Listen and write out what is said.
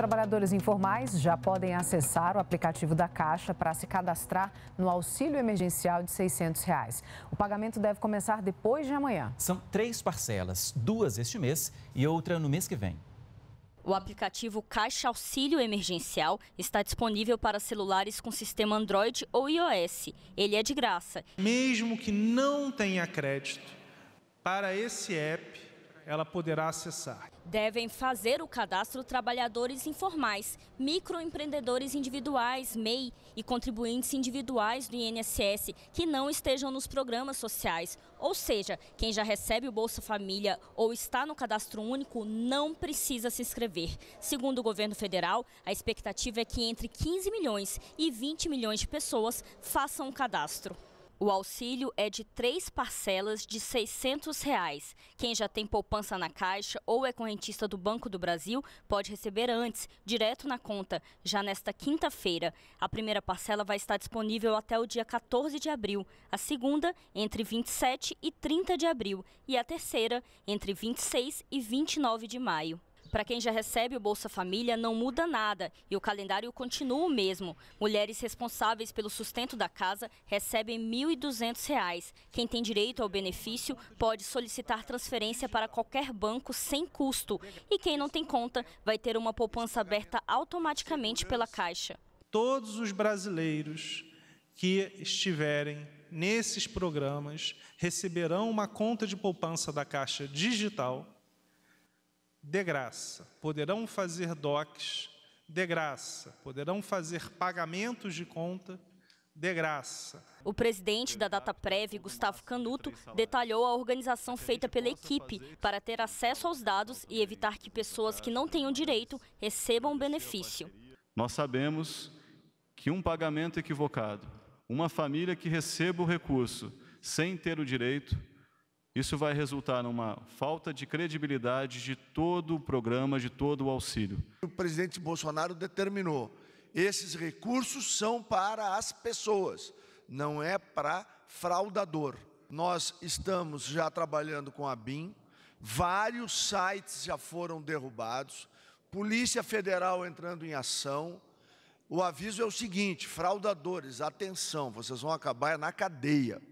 trabalhadores informais já podem acessar o aplicativo da Caixa para se cadastrar no auxílio emergencial de R$ 600. Reais. O pagamento deve começar depois de amanhã. São três parcelas, duas este mês e outra no mês que vem. O aplicativo Caixa Auxílio Emergencial está disponível para celulares com sistema Android ou iOS. Ele é de graça. Mesmo que não tenha crédito, para esse app ela poderá acessar. Devem fazer o cadastro trabalhadores informais, microempreendedores individuais, MEI e contribuintes individuais do INSS que não estejam nos programas sociais. Ou seja, quem já recebe o Bolsa Família ou está no cadastro único não precisa se inscrever. Segundo o governo federal, a expectativa é que entre 15 milhões e 20 milhões de pessoas façam o cadastro. O auxílio é de três parcelas de R$ 600. Reais. Quem já tem poupança na Caixa ou é correntista do Banco do Brasil pode receber antes, direto na conta, já nesta quinta-feira. A primeira parcela vai estar disponível até o dia 14 de abril, a segunda entre 27 e 30 de abril e a terceira entre 26 e 29 de maio. Para quem já recebe o Bolsa Família, não muda nada e o calendário continua o mesmo. Mulheres responsáveis pelo sustento da casa recebem R$ 1.200. Quem tem direito ao benefício pode solicitar transferência para qualquer banco sem custo. E quem não tem conta vai ter uma poupança aberta automaticamente pela Caixa. Todos os brasileiros que estiverem nesses programas receberão uma conta de poupança da Caixa digital de graça, poderão fazer DOCs de graça, poderão fazer pagamentos de conta de graça. O presidente da DataPrev, Gustavo Canuto, detalhou a organização feita pela equipe para ter acesso aos dados e evitar que pessoas que não tenham direito recebam benefício. Nós sabemos que um pagamento equivocado, uma família que receba o recurso sem ter o direito, isso vai resultar numa falta de credibilidade de todo o programa, de todo o auxílio. O presidente Bolsonaro determinou: esses recursos são para as pessoas, não é para fraudador. Nós estamos já trabalhando com a BIM, vários sites já foram derrubados, Polícia Federal entrando em ação. O aviso é o seguinte: fraudadores, atenção, vocês vão acabar na cadeia.